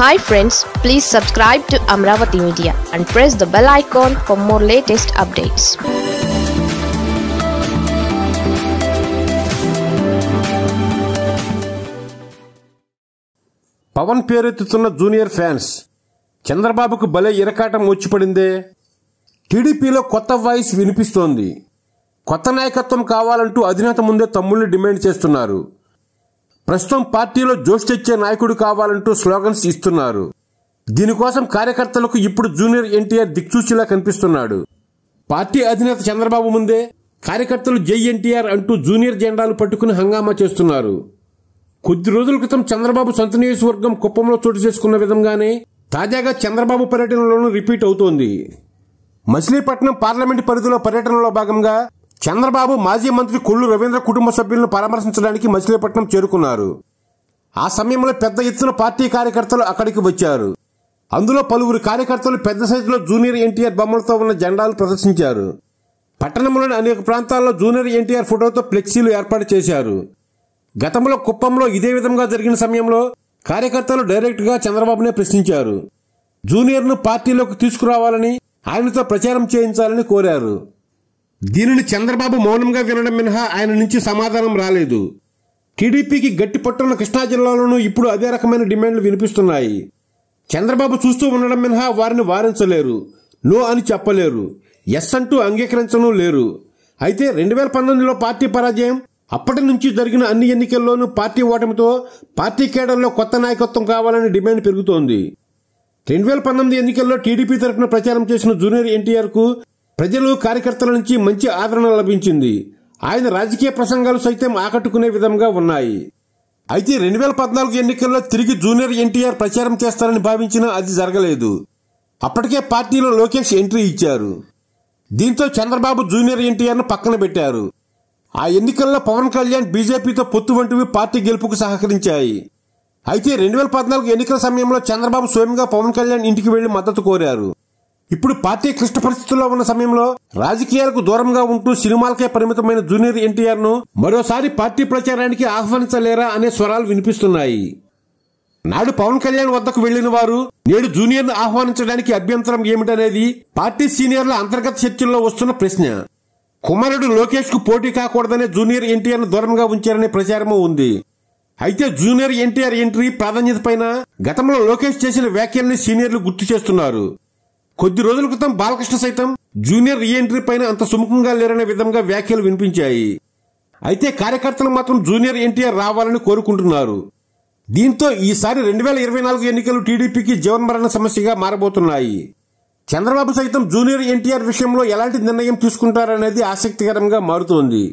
hi friends please subscribe to Amaravati media and press the bell icon for more latest updates Pawan పేరెత్తుతున్న junior fans చంద్రబాబుకు భలే ఇరకాటం వచ్చిపడిందే టీడీపీలో కొత్త voice వినిపిస్తోంది కొత్త నాయకత్వం కావాలంటూ అధినేత ముందే తమ్ముళ్ళు డిమాండ్ చేస్తున్నారు ప్రస్తుతం పార్టీలో జోష్ తెచ్చే నాయకుడు కావాలంటూ స్లోగన్స్ ఇస్తున్నారు దీనికోసం కార్యకర్తలకు ఇప్పుడు జూనియర్ ఎన్టీఆర్ దిక్సూచిలా కనిపిస్తున్నాడు పార్టీ అధినేత చంద్రబాబు ముందే కార్యకర్తలు జై ఎన్టీఆర్ అంటూ జూనియర్ జెండాలు పట్టుకుని హంగామా చేస్తున్నారు కొద్ది రోజుల క్రితం చంద్రబాబు సొంత నియోజకవర్గం కుప్పంలో చోటు చేసుకున్న విధంగానే తాజాగా చంద్రబాబు పర్యటనలోనూ రిపీట్ అవుతోంది మచిలీపట్నం పార్లమెంటు పరిధిలో పర్యటనలో భాగంగా చంద్రబాబు మాజీ మంత్రి కొల్లు రవీంద్ర కుటుంబ సభ్యులను పరామర్శించడానికి మచిలీపట్నం చేరుకున్నారు ఆ సమయంలో పెద్ద ఎత్తున పార్టీ కార్యకర్తలు అక్కడికి వచ్చారు అందులో పలువురు కార్యకర్తలు పెద్ద సైజులో జూనియర్ ఎన్టీఆర్ బొమ్మలతో ఉన్న జెండాలు ప్రదర్శించారు పట్టణంలోని అనేక ప్రాంతాల్లో జూనియర్ ఎన్టీఆర్ ఫోటోతో ఫ్లెక్సీలు ఏర్పాటు చేశారు గతంలో కుప్పంలో ఇదే విధంగా జరిగిన సమయంలో కార్యకర్తలు డైరెక్ట్గా చంద్రబాబునే ప్రశ్నించారు జూనియర్ను పార్టీలోకి తీసుకురావాలని ఆయనతో ప్రచారం చేయించాలని కోరారు దీనిని చంద్రబాబు మౌనంగా వినడం మినహా ఆయన నుంచి సమాధానం రాలేదు టీడీపీకి గట్టి పట్టున్న కృష్ణా జిల్లాలోనూ ఇప్పుడు అదే రకమైన డిమాండ్లు వినిపిస్తున్నాయి చంద్రబాబు చూస్తూ ఉండడం మినహా వారిని వారించలేరు నో అని చెప్పలేరు ఎస్ అంటూ అంగీకరించడం లేరు అయితే రెండు వేల పంతొమ్మిదిలో పార్టీ పరాజయం అప్పటి నుంచి జరిగిన అన్ని ఎన్నికల్లోనూ పార్టీ ఓటమితో పార్టీ కేడర్లో కొత్త నాయకత్వం కావాలని డిమాండ్ పెరుగుతోంది రెండు వేల పంతొమ్మిది ఎన్నికల్లో టీడీపీ తరఫున ప్రచారం చేసిన జూనియర్ ఎన్టీఆర్కు ప్రజలు కార్యకర్తల నుంచి మంచి ఆదరణ లభించింది ఆయన రాజకీయ ప్రసంగాలు సైతం ఆకట్టుకునే విధంగా ఉన్నాయి అయితే రెండు వేల పద్నాలుగు ఎన్నికల్లో తిరిగి జూనియర్ ఎన్టీఆర్ ప్రచారం చేస్తారని భావించినా అది జరగలేదు అప్పటికే పార్టీలో లోకేష్ ఎంట్రీ ఇచ్చారు దీంతో చంద్రబాబు జూనియర్ ఎన్టీఆర్ను పక్కన పెట్టారు ఆ ఎన్నికల్లో పవన్ కళ్యాణ్ బీజేపీతో పొత్తు వంటివి పార్టీ గెలుపుకు సహకరించాయి అయితే రెండు వేల పద్నాలుగు ఎన్నికల సమయంలో చంద్రబాబు స్వయంగా పవన్ కళ్యాణ్ ఇంటికి వెళ్లి మద్దతు కోరారు ఇప్పుడు పార్టీ క్లిష్ట పరిస్థితుల్లో ఉన్న సమయంలో రాజకీయాలకు దూరంగా ఉంటూ సినిమాలకే పరిమితమైన జూనియర్ ఎన్టీఆర్ ను మరోసారి పార్టీ ప్రచారానికి ఆహ్వానించలేరా అనే స్వరాలు వినిపిస్తున్నాయి నాడు పవన్ కళ్యాణ్ వద్దకు వెళ్లిన వారు నేడు జూనియర్ ను ఆహ్వానించడానికి అభ్యంతరం ఏమిటనేది పార్టీ సీనియర్ల అంతర్గత చర్చల్లో వస్తున్న ప్రశ్న కుమారుడు లోకేష్ కు పోటీ కాకూడదనే జూనియర్ ఎన్టీఆర్ ను దూరంగా ఉంచారనే ప్రచారమూ ఉంది అయితే జూనియర్ ఎన్టీఆర్ ఎంట్రీ ప్రాధాన్యత పైన గతంలో లోకేష్ చేసిన వ్యాఖ్యల్ని సీనియర్లు గుర్తు చేస్తున్నారు కొద్ది రోజుల క్రితం బాలకృష్ణ సైతం జూనియర్ రీఎంట్రీ పైన అంత సుముఖంగా లేరనే విధంగా వ్యాఖ్యలు వినిపించాయి అయితే కార్యకర్తలు మాత్రం జూనియర్ ఎన్టీఆర్ రావాలని కోరుకుంటున్నారు దీంతో ఈసారి రెండు వేల ఇరవై నాలుగు ఎన్నికలు టీడీపీకి జీవన్మరణ సమస్యగా మారబోతున్నాయి చంద్రబాబు సైతం జూనియర్ ఎన్టీఆర్ విషయంలో ఎలాంటి నిర్ణయం తీసుకుంటారనేది ఆసక్తికరంగా మారుతోంది